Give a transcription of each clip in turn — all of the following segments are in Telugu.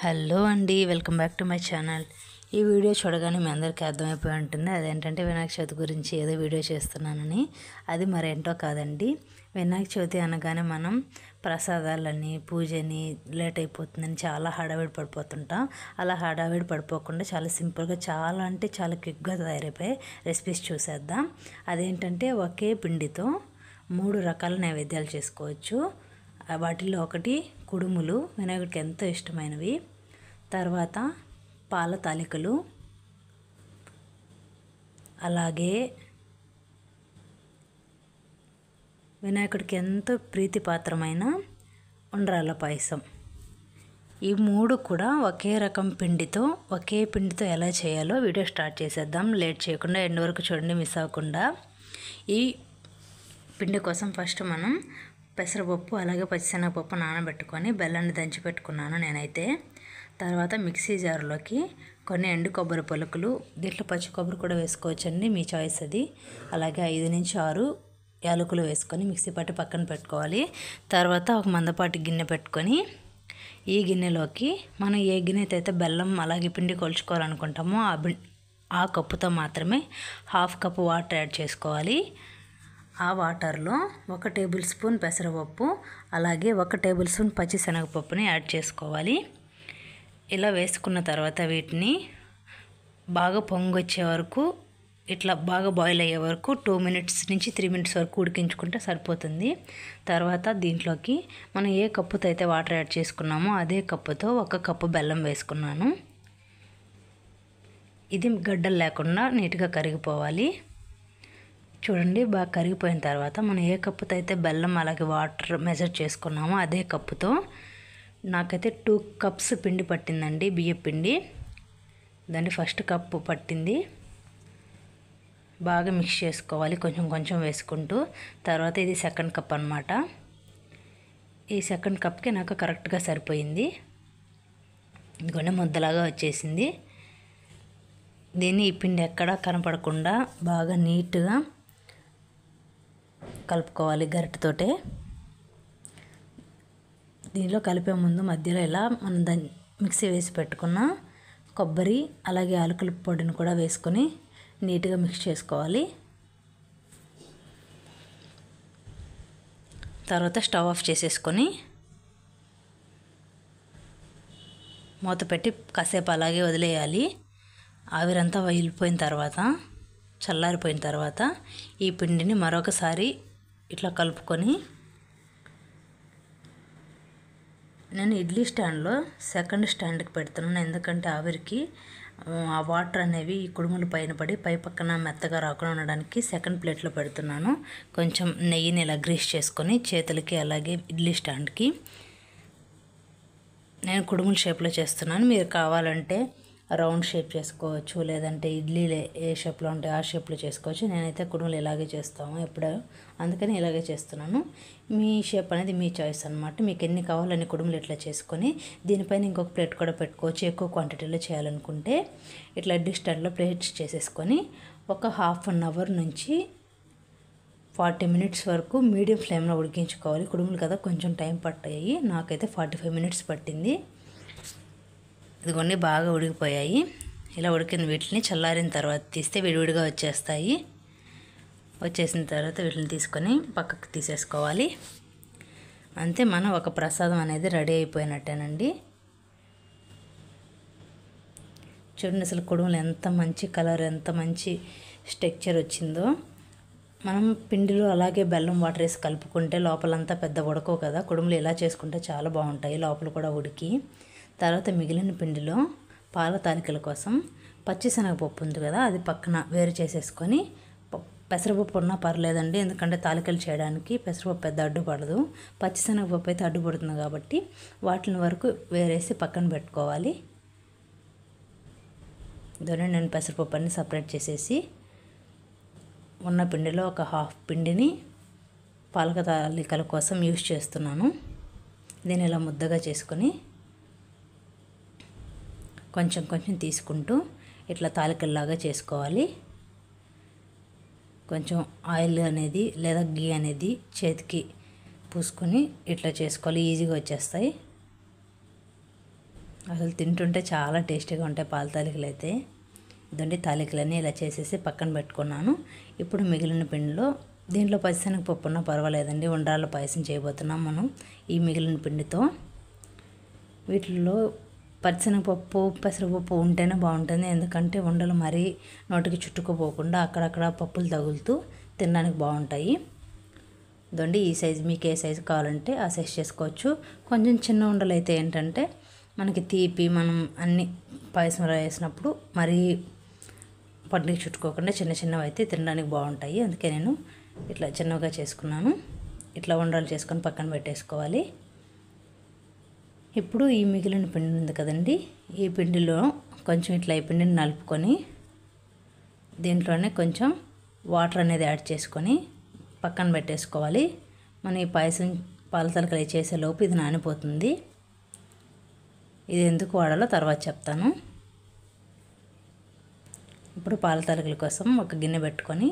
హలో అండి welcome back to my channel ఈ వీడియో చూడగానే మీ అందరికీ అర్థమైపోయి ఉంటుంది అదేంటంటే వినాయక చవితి గురించి ఏదో వీడియో చేస్తున్నానని అది మరేంటో కాదండి వినాయక చవితి అనగానే మనం ప్రసాదాలని పూజని లేట్ అయిపోతుందని చాలా హడావిడి పడిపోతుంటాం అలా హడావిడి పడిపోకుండా చాలా సింపుల్గా చాలా అంటే చాలా క్విక్గా తయారైపోయి రెసిపీస్ చూసేద్దాం అదేంటంటే ఒకే పిండితో మూడు రకాల నైవేద్యాలు చేసుకోవచ్చు వాటిల్లో ఒకటి కుడుములు వినాయకుడికి ఎంతో ఇష్టమైనవి తర్వాత పాల తాలికలు అలాగే వినాయకుడికి ఎంతో ప్రీతిపాత్రమైన ఉండ్రాళ్ళ పాయసం ఈ మూడు కూడా ఒకే రకం పిండితో ఒకే పిండితో ఎలా చేయాలో వీడియో స్టార్ట్ చేసేద్దాం లేట్ చేయకుండా ఎండ్ వరకు చూడండి మిస్ అవ్వకుండా ఈ పిండి కోసం ఫస్ట్ మనం పెసరపప్పు అలాగే పచ్చిశనగపప్పు నానబెట్టుకొని బెల్లాన్ని దంచి పెట్టుకున్నాను నేనైతే తర్వాత మిక్సీ జార్లోకి కొన్ని ఎండు కొబ్బరి పలుకులు దీంట్లో పచ్చి కొబ్బరి కూడా వేసుకోవచ్చండి మీ చాయిస్ అది అలాగే ఐదు నుంచి ఆరు యాలకులు వేసుకొని మిక్సీ పట్టి పక్కన పెట్టుకోవాలి తర్వాత ఒక మందపాటి గిన్నె పెట్టుకొని ఈ గిన్నెలోకి మనం ఏ గిన్నె అయితే బెల్లం అలాగే పిండి కొలుచుకోవాలనుకుంటామో ఆ ఆ కప్పుతో మాత్రమే హాఫ్ కప్ వాటర్ యాడ్ చేసుకోవాలి ఆ వాటర్లో ఒక టేబుల్ స్పూన్ పెసరపప్పు అలాగే ఒక టేబుల్ స్పూన్ పచ్చిశనగపప్పుని యాడ్ చేసుకోవాలి ఇలా వేసుకున్న తర్వాత వీటిని బాగా వచ్చే వరకు ఇట్లా బాగా బాయిల్ అయ్యే వరకు టూ మినిట్స్ నుంచి త్రీ మినిట్స్ వరకు ఉడికించుకుంటే సరిపోతుంది తర్వాత దీంట్లోకి మనం ఏ కప్పుతో అయితే వాటర్ యాడ్ చేసుకున్నామో అదే కప్పుతో ఒక కప్పు బెల్లం వేసుకున్నాను ఇది గడ్డలు లేకుండా నీట్గా కరిగిపోవాలి చూడండి బాగా కరిగిపోయిన తర్వాత మనం ఏ కప్పుతో అయితే బెల్లం అలాగే వాటర్ మెజర్ చేసుకున్నామో అదే కప్పుతో నాకైతే టూ కప్స్ పిండి పట్టిందండి బియ్య పిండి దాన్ని ఫస్ట్ కప్పు పట్టింది బాగా మిక్స్ చేసుకోవాలి కొంచెం కొంచెం వేసుకుంటూ తర్వాత ఇది సెకండ్ కప్ అనమాట ఈ సెకండ్ కప్కి నాకు కరెక్ట్గా సరిపోయింది ఇదిగోండి ముద్దలాగా వచ్చేసింది దీన్ని ఈ పిండి ఎక్కడా కనపడకుండా బాగా నీట్గా కలుపుకోవాలి గరిటతోటే దీనిలో కలిపే ముందు మధ్యలో ఇలా మనం దాన్ని మిక్సీ వేసి పెట్టుకున్న కొబ్బరి అలాగే ఆలుకల పొడిని కూడా వేసుకొని నీట్గా మిక్స్ చేసుకోవాలి తర్వాత స్టవ్ ఆఫ్ చేసేసుకొని మూత పెట్టి కాసేపు అలాగే వదిలేయాలి ఆవిరంతా వదిలిపోయిన తర్వాత చల్లారిపోయిన తర్వాత ఈ పిండిని మరొకసారి ఇట్లా కలుపుకొని నేను ఇడ్లీ స్టాండ్లో సెకండ్ స్టాండ్కి పెడుతున్నాను ఎందుకంటే ఆవిరికి ఆ వాటర్ అనేవి కుడుములు పైన పడి పై పక్కన మెత్తగా రాకుండా ఉండడానికి సెకండ్ ప్లేట్లో పెడుతున్నాను కొంచెం నెయ్యిని ఇలా గ్రీస్ చేసుకొని చేతులకి అలాగే ఇడ్లీ స్టాండ్కి నేను కుడుముల షేప్లో చేస్తున్నాను మీరు కావాలంటే రౌండ్ షేప్ చేసుకోవచ్చు లేదంటే ఇడ్లీలే ఏ షేప్లో ఉంటే ఆ షేప్లో చేసుకోవచ్చు నేనైతే కుడుములు ఇలాగే చేస్తాము ఎప్పుడో అందుకని ఇలాగే చేస్తున్నాను మీ షేప్ అనేది మీ చాయిస్ అనమాట మీకు ఎన్ని కావాలని కుడుములు ఇట్లా చేసుకొని దీనిపైన ఇంకొక ప్లేట్ కూడా పెట్టుకోవచ్చు ఎక్కువ క్వాంటిటీలో చేయాలనుకుంటే ఇట్లా డిస్టర్లో ప్లేట్స్ చేసేసుకొని ఒక హాఫ్ అన్ అవర్ నుంచి ఫార్టీ మినిట్స్ వరకు మీడియం ఫ్లేమ్లో ఉడికించుకోవాలి కుడుములు కదా కొంచెం టైం పట్టాయి నాకైతే ఫార్టీ ఫైవ్ మినిట్స్ పట్టింది ఇదిగోండి బాగా ఉడికిపోయాయి ఇలా ఉడికిన వీటిని చల్లారిన తర్వాత తీస్తే విడివిడిగా వచ్చేస్తాయి వచ్చేసిన తర్వాత వీటిని తీసుకొని పక్కకు తీసేసుకోవాలి అంతే మనం ఒక ప్రసాదం అనేది రెడీ అయిపోయినట్టేనండి చూడండి అసలు కుడుములు ఎంత మంచి కలర్ ఎంత మంచి స్ట్రక్చర్ వచ్చిందో మనం పిండిలో అలాగే బెల్లం వాటర్ వేసి కలుపుకుంటే లోపలంతా పెద్ద ఉడకవు కదా కుడుములు ఇలా చేసుకుంటే చాలా బాగుంటాయి లోపల కూడా ఉడికి తర్వాత మిగిలిన పిండిలో పాల తాలికల కోసం పచ్చిశనగపప్పు ఉంది కదా అది పక్కన వేరు చేసేసుకొని పెసరపప్పు ఉన్నా పర్లేదండి ఎందుకంటే తాలికలు చేయడానికి పెసరపప్పు పెద్ద అడ్డుపడదు పచ్చిశనగపప్పు అయితే అడ్డుపడుతుంది కాబట్టి వాటిని వరకు వేరేసి పక్కన పెట్టుకోవాలి దొరే నేను పెసరపప్పు అన్ని సపరేట్ చేసేసి ఉన్న పిండిలో ఒక హాఫ్ పిండిని పాలక తాలికల కోసం యూజ్ చేస్తున్నాను దీన్ని ఇలా ముద్దగా చేసుకొని కొంచెం కొంచెం తీసుకుంటూ ఇట్లా తాలికల్లాగా చేసుకోవాలి కొంచెం ఆయిల్ అనేది లేదా గీ అనేది చేతికి పూసుకొని ఇట్లా చేసుకోవాలి ఈజీగా వచ్చేస్తాయి అసలు తింటుంటే చాలా టేస్టీగా ఉంటాయి పాల తాలికలు అయితే ఇదండి తాలికలన్నీ ఇలా చేసేసి పక్కన పెట్టుకున్నాను ఇప్పుడు మిగిలిన పిండిలో దీంట్లో పప్పు ఉన్నా పర్వాలేదండి ఉండ్రాళ్ళ పాయసం చేయబోతున్నాం మనం ఈ మిగిలిన పిండితో వీటిలో పచ్చినపప్పు పెసరపప్పు ఉంటేనే బాగుంటుంది ఎందుకంటే ఉండలు మరీ నోటికి చుట్టుకుపోకుండా అక్కడక్కడ పప్పులు తగులుతూ తినడానికి బాగుంటాయి ఇదండి ఈ సైజు మీకు ఏ సైజు కావాలంటే ఆ సైజ్ చేసుకోవచ్చు కొంచెం చిన్న ఉండలు అయితే ఏంటంటే మనకి తీపి మనం అన్ని పాయసం వేసినప్పుడు మరీ పండుగ చుట్టుకోకుండా చిన్న చిన్నవి అయితే తినడానికి బాగుంటాయి అందుకే నేను ఇట్లా చిన్నగా చేసుకున్నాను ఇట్లా ఉండలు చేసుకొని పక్కన పెట్టేసుకోవాలి ఇప్పుడు ఈ మిగిలిన పిండి ఉంది కదండి ఈ పిండిలో కొంచెం ఇట్లా ఈ పిండిని నలుపుకొని దీంట్లోనే కొంచెం వాటర్ అనేది యాడ్ చేసుకొని పక్కన పెట్టేసుకోవాలి మన ఈ పాయసం పాలతలకలు చేసేలోపు ఇది నానిపోతుంది ఇది ఎందుకు వాడాలో తర్వాత చెప్తాను ఇప్పుడు పాలతలకల కోసం ఒక గిన్నె పెట్టుకొని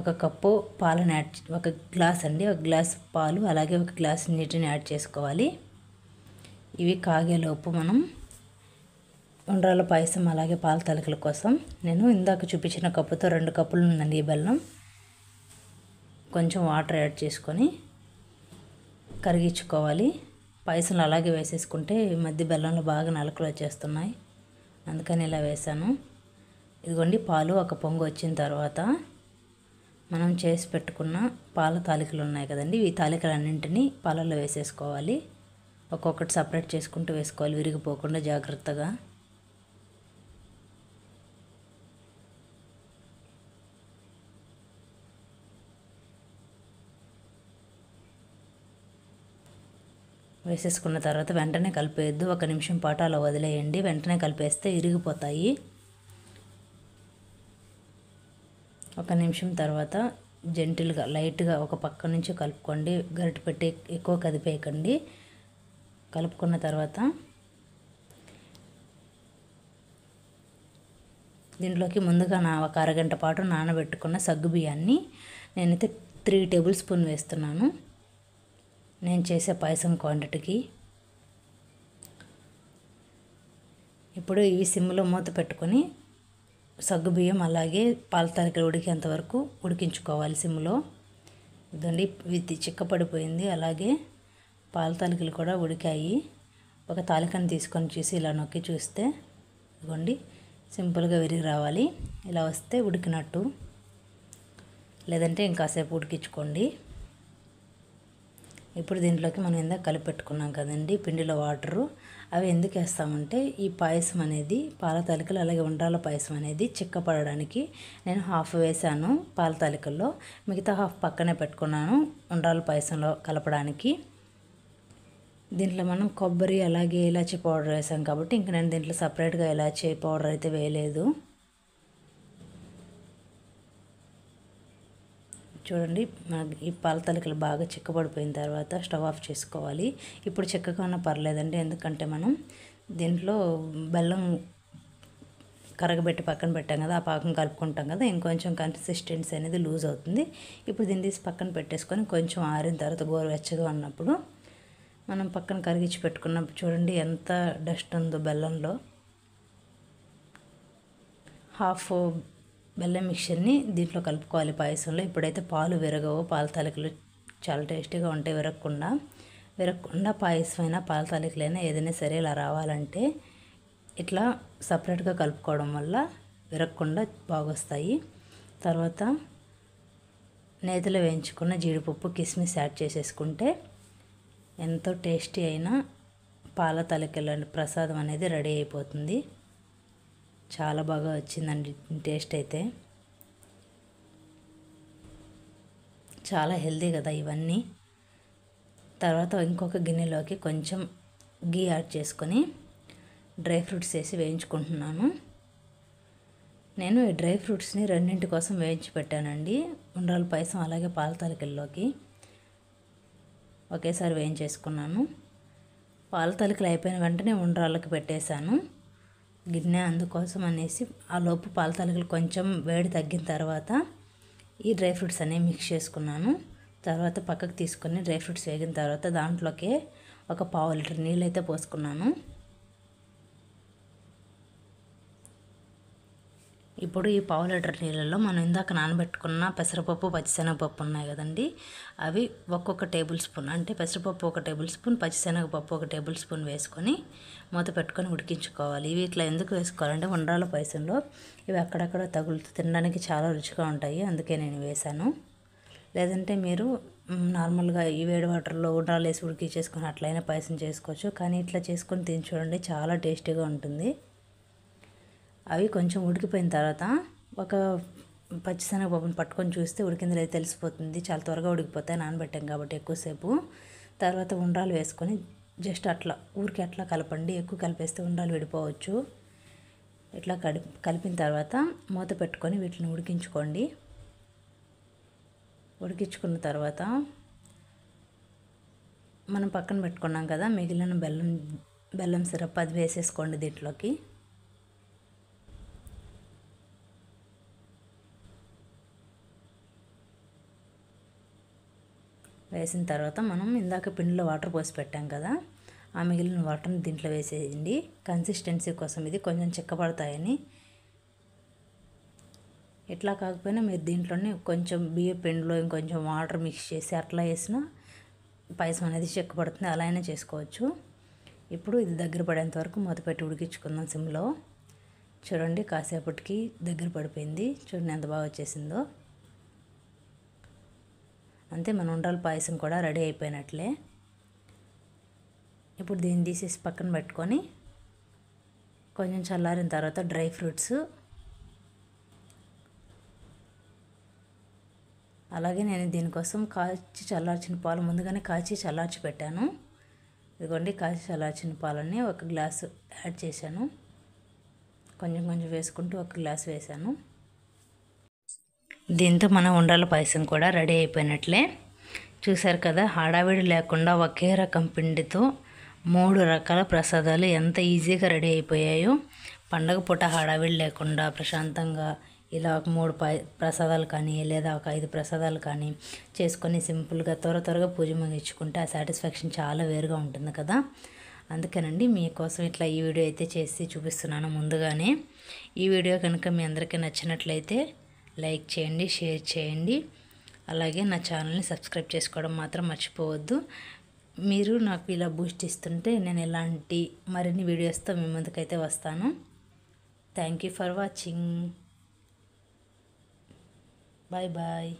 ఒక కప్పు పాలను యాడ్ ఒక గ్లాస్ అండి ఒక గ్లాస్ పాలు అలాగే ఒక గ్లాస్ నీటిని యాడ్ చేసుకోవాలి ఇవి కాగేలోపు మనం ఉండ్రాల పాయసం అలాగే పాల తలకల కోసం నేను ఇందాక చూపించిన కప్పుతో రెండు కప్పులు ఉందండి ఈ బెల్లం కొంచెం వాటర్ యాడ్ చేసుకొని కరిగించుకోవాలి పాయసం అలాగే వేసేసుకుంటే ఈ మధ్య బెల్లంలో బాగా నలకలు వచ్చేస్తున్నాయి అందుకని ఇలా వేసాను ఇదిగోండి పాలు ఒక పొంగు వచ్చిన తర్వాత మనం చేసి పెట్టుకున్న పాల తాలికలు ఉన్నాయి కదండి ఈ తాలికలన్నింటినీ పాలలో వేసేసుకోవాలి ఒక్కొక్కటి సపరేట్ చేసుకుంటూ వేసుకోవాలి విరిగిపోకుండా జాగ్రత్తగా వేసేసుకున్న తర్వాత వెంటనే కలిపేయద్దు ఒక నిమిషం పాటు అలా వదిలేయండి వెంటనే కలిపేస్తే ఇరిగిపోతాయి ఒక నిమిషం తర్వాత జెంటిల్గా లైట్గా ఒక పక్క నుంచి కలుపుకోండి గరిటె పెట్టి ఎక్కువ కదిపేయకండి కలుపుకున్న తర్వాత దీంట్లోకి ముందుగా నా ఒక అరగంట పాటు నానబెట్టుకున్న సగ్గు బియ్యాన్ని నేనైతే త్రీ టేబుల్ స్పూన్ వేస్తున్నాను నేను చేసే పాయసం క్వాంటిటీకి ఇప్పుడు ఇవి సిమ్లో మూత పెట్టుకొని సగ్గు బియ్యం అలాగే పాల ఉడికేంత వరకు ఉడికించుకోవాలి సిమ్లో ఇదండి ఇది చిక్కపడిపోయింది అలాగే పాల తాలికలు కూడా ఉడికాయి ఒక తాలికను తీసుకొని చూసి ఇలా నొక్కి చూస్తే ఇవ్వండి సింపుల్గా విరిగి రావాలి ఇలా వస్తే ఉడికినట్టు లేదంటే ఇంకాసేపు ఉడికించుకోండి ఇప్పుడు దీంట్లోకి మనం ఇందాక కలిపెట్టుకున్నాం కదండి పిండిలో వాటరు అవి ఎందుకు వేస్తామంటే ఈ పాయసం అనేది పాల తాలికలు అలాగే ఉండ్రాల పాయసం అనేది చిక్కపడడానికి నేను హాఫ్ వేసాను పాల తాలికల్లో మిగతా హాఫ్ పక్కనే పెట్టుకున్నాను ఉండాల పాయసంలో కలపడానికి దీంట్లో మనం కొబ్బరి అలాగే ఇలాచీ పౌడర్ వేసాం కాబట్టి ఇంక నేను దీంట్లో సపరేట్గా ఇలాచీ పౌడర్ అయితే వేయలేదు చూడండి మనకి ఈ పాలతలికలు బాగా చిక్కబడిపోయిన తర్వాత స్టవ్ ఆఫ్ చేసుకోవాలి ఇప్పుడు చిక్కగా పర్లేదండి ఎందుకంటే మనం దీంట్లో బెల్లం కరగబెట్టి పక్కన పెట్టాం కదా ఆ పాకం కలుపుకుంటాం కదా ఇంకొంచెం కన్సిస్టెన్సీ అనేది లూజ్ అవుతుంది ఇప్పుడు దీన్ని తీసి పక్కన పెట్టేసుకొని కొంచెం ఆరిన తర్వాత గోరువెచ్చగా ఉన్నప్పుడు మనం పక్కన కరిగించి పెట్టుకున్నప్పుడు చూడండి ఎంత డస్ట్ ఉందో బెల్లంలో హాఫ్ బెల్లం మిక్చర్ని దీంట్లో కలుపుకోవాలి పాయసంలో ఇప్పుడైతే పాలు విరగవు పాల తాలికలు చాలా టేస్టీగా ఉంటాయి విరగకుండా విరగకుండా పాయసం అయినా పాల తాలికలైనా ఏదైనా సరే ఇలా రావాలంటే ఇట్లా సపరేట్గా కలుపుకోవడం వల్ల విరగకుండా బాగొస్తాయి తర్వాత నేతలు వేయించుకున్న జీడిపప్పు కిస్మిస్ యాడ్ చేసేసుకుంటే ఎంతో టేస్టీ అయిన పాల తలకెళ్ళ ప్రసాదం అనేది రెడీ అయిపోతుంది చాలా బాగా వచ్చిందండి టేస్ట్ అయితే చాలా హెల్దీ కదా ఇవన్నీ తర్వాత ఇంకొక గిన్నెలోకి కొంచెం గీ యాడ్ చేసుకొని డ్రై ఫ్రూట్స్ వేసి వేయించుకుంటున్నాను నేను ఈ డ్రై ఫ్రూట్స్ని రెండింటి కోసం వేయించి పెట్టానండి ఉండ్రాల పాయసం అలాగే పాల తలకెళ్ళలోకి ఒకేసారి వేయించేసుకున్నాను పాల తలికలు అయిపోయిన వెంటనే ఉండ్రాళ్ళకి పెట్టేశాను గిన్నె అందుకోసం అనేసి ఆ లోపు పాల తలికలు కొంచెం వేడి తగ్గిన తర్వాత ఈ డ్రై ఫ్రూట్స్ అనేవి మిక్స్ చేసుకున్నాను తర్వాత పక్కకు తీసుకొని డ్రై ఫ్రూట్స్ వేగిన తర్వాత దాంట్లోకి ఒక పావు లీటర్ నీళ్ళు అయితే పోసుకున్నాను ఇప్పుడు ఈ పావు లీటర్ నీళ్ళలో మనం ఇందాక నానబెట్టుకున్న పెసరపప్పు పచ్చిశనగపప్పు ఉన్నాయి కదండి అవి ఒక్కొక్క టేబుల్ స్పూన్ అంటే పెసరపప్పు ఒక టేబుల్ స్పూన్ పచ్చిశనగపప్పు ఒక టేబుల్ స్పూన్ వేసుకొని మూత పెట్టుకొని ఉడికించుకోవాలి ఇవి ఇట్లా ఎందుకు వేసుకోవాలంటే వండ్రాల పాయసంలో ఇవి అక్కడక్కడ తగులుతూ తినడానికి చాలా రుచిగా ఉంటాయి అందుకే నేను వేశాను లేదంటే మీరు నార్మల్గా ఈ వేడి వాటర్లో వేసి ఉడికి చేసుకొని అట్లయినా పాయసం చేసుకోవచ్చు కానీ ఇట్లా చేసుకొని తిని చూడండి చాలా టేస్టీగా ఉంటుంది అవి కొంచెం ఉడికిపోయిన తర్వాత ఒక పచ్చిశనగపప్పును పట్టుకొని చూస్తే ఉడికింది తెలిసిపోతుంది చాలా త్వరగా ఉడికిపోతాయి నానబెట్టాం కాబట్టి ఎక్కువసేపు తర్వాత ఉండ్రాలు వేసుకొని జస్ట్ అట్లా ఊరికి అట్లా కలపండి ఎక్కువ కలిపేస్తే ఉండ్రాలు విడిపోవచ్చు ఇట్లా కడి కలిపిన తర్వాత మూత పెట్టుకొని వీటిని ఉడికించుకోండి ఉడికించుకున్న తర్వాత మనం పక్కన పెట్టుకున్నాం కదా మిగిలిన బెల్లం బెల్లం సిరప్ అది వేసేసుకోండి దీంట్లోకి వేసిన తర్వాత మనం ఇందాక పిండిలో వాటర్ పోసి పెట్టాం కదా ఆ మిగిలిన వాటర్ని దీంట్లో వేసేయండి కన్సిస్టెన్సీ కోసం ఇది కొంచెం చిక్కబడతాయని ఎట్లా కాకపోయినా మీరు దీంట్లోనే కొంచెం బియ్య పిండిలో ఇంకొంచెం వాటర్ మిక్స్ చేసి అట్లా వేసినా పాయసం అనేది చిక్కబడుతుంది అలా అయినా చేసుకోవచ్చు ఇప్పుడు ఇది దగ్గర పడేంత వరకు మొదపెట్టి ఉడికించుకుందాం సిమ్లో చూడండి కాసేపటికి దగ్గర పడిపోయింది చూడండి ఎంత బాగా వచ్చేసిందో అంతే మన ఉండ్రాల పాయసం కూడా రెడీ అయిపోయినట్లే ఇప్పుడు దీన్ని తీసేసి పక్కన పెట్టుకొని కొంచెం చల్లారిన తర్వాత డ్రై ఫ్రూట్స్ అలాగే నేను దీనికోసం కాచి చల్లార్చిన పాలు ముందుగానే కాచి చల్లార్చి పెట్టాను ఇదిగోండి కాచి చల్లార్చిన పాలని ఒక గ్లాసు యాడ్ చేశాను కొంచెం కొంచెం వేసుకుంటూ ఒక గ్లాస్ వేశాను దీంతో మన ఉండల పాయసం కూడా రెడీ అయిపోయినట్లే చూశారు కదా హడావిడి లేకుండా ఒకే రకం పిండితో మూడు రకాల ప్రసాదాలు ఎంత ఈజీగా రెడీ అయిపోయాయో పండగ పూట హడావిడి లేకుండా ప్రశాంతంగా ఇలా ఒక మూడు ప్రసాదాలు కానీ లేదా ఒక ఐదు ప్రసాదాలు కానీ చేసుకొని సింపుల్గా త్వర త్వరగా పూజ ముగించుకుంటే ఆ సాటిస్ఫాక్షన్ చాలా వేరుగా ఉంటుంది కదా అందుకేనండి మీకోసం ఇట్లా ఈ వీడియో అయితే చేసి చూపిస్తున్నాను ముందుగానే ఈ వీడియో కనుక మీ అందరికీ నచ్చినట్లయితే లైక్ చేయండి షేర్ చేయండి అలాగే నా ఛానల్ని సబ్స్క్రైబ్ చేసుకోవడం మాత్రం మర్చిపోవద్దు మీరు నాకు ఇలా బూస్ట్ ఇస్తుంటే నేను ఇలాంటి మరిన్ని వీడియోస్తో మీ ముందుకైతే వస్తాను thank you for watching bye bye